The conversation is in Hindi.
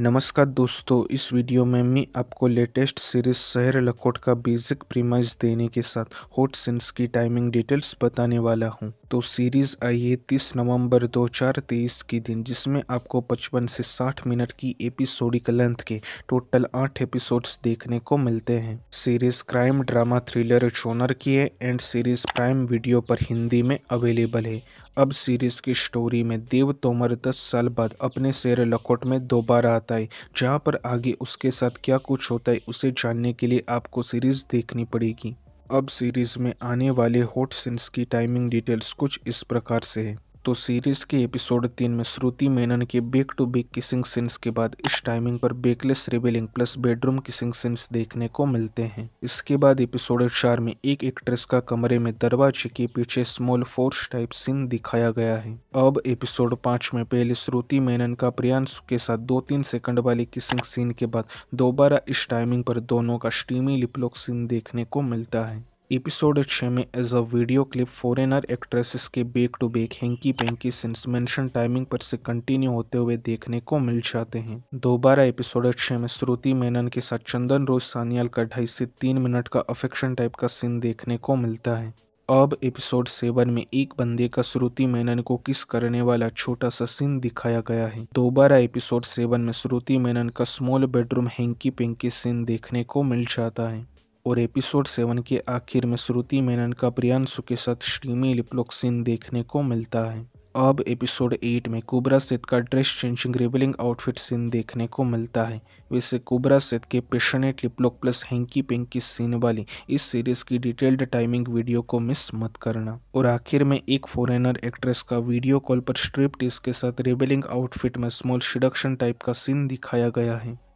नमस्कार दोस्तों इस वीडियो में मैं आपको लेटेस्ट सीरीज शहर लकोट का बेसिक प्रीमाइज देने के साथ हॉट सेंस की टाइमिंग डिटेल्स बताने वाला हूं तो सीरीज आई है तीस नवंबर दो हजार तेईस के दिन जिसमें आपको पचपन से साठ मिनट की एपिसोडिक लेंथ के टोटल आठ एपिसोड्स देखने को मिलते हैं series crime drama thriller genre की है एंड सीरीज प्राइम वीडियो पर हिंदी में अवेलेबल है अब सीरीज़ की स्टोरी में देव तोमर दस साल बाद अपने शेर लकोट में दोबारा आता है जहां पर आगे उसके साथ क्या कुछ होता है उसे जानने के लिए आपको सीरीज़ देखनी पड़ेगी अब सीरीज़ में आने वाले हॉट सीन्स की टाइमिंग डिटेल्स कुछ इस प्रकार से है तो सीरीज़ के एपिसोड तीन में श्रुति मेनन के back to back kissing scenes के बाद इस टाइमिंग पर backless revealing plus bedroom kissing scenes देखने को मिलते हैं इसके बाद एपिसोड चार में एक एक्ट्रेस का कमरे में दरवाजे के पीछे स्मॉल फोर्स टाइप सीन दिखाया गया है अब एपिसोड पाँच में पहले श्रुति मेनन का प्रियांश के साथ दो तीन सेकंड वाली किसिंग सीन के बाद दोबारा इस टाइमिंग पर दोनों का स्टीमी लिपलॉक सीन देखने को मिलता है एपिसोड छः में as a video clip foreigner actresses के back to back hanky panky scenes mention timing पर से कंटिन्यू होते हुए देखने को मिल जाते हैं दोबारा एपिसोड छः में श्रुति मेनन के साथ चंदन रोज सानियाल का ढाई से तीन मिनट का अफेक्शन टाइप का सीन देखने को मिलता है अब एपिसोड सेवन में एक बंदे का श्रुति मेनन को किस करने वाला छोटा सा सीन दिखाया गया है दोबारा एपिसोड सेवन में श्रुति मेनन का small bedroom hanky panky scene देखने को मिल जाता है और एपिसोड सेवन के आखिर में श्रुति मेनन का प्रियांशु के साथ स्टीमी लिप्लोक्सिन देखने को मिलता है अब एपिसोड एट में कुबरा सेत का dress changing revealing outfit scene देखने को मिलता है वैसे कुबरा सेत के पेशनेट लिपलॉक प्लस हैंकी की सीन वाली इस सीरीज की डिटेल्ड टाइमिंग वीडियो को मिस मत करना और आखिर में एक फॉरेनर एक्ट्रेस का वीडियो कॉल पर स्ट्रिप्ट इसके साथ रिबलिंग आउटफिट में स्मॉल सिडक्शन टाइप का सीन दिखाया गया है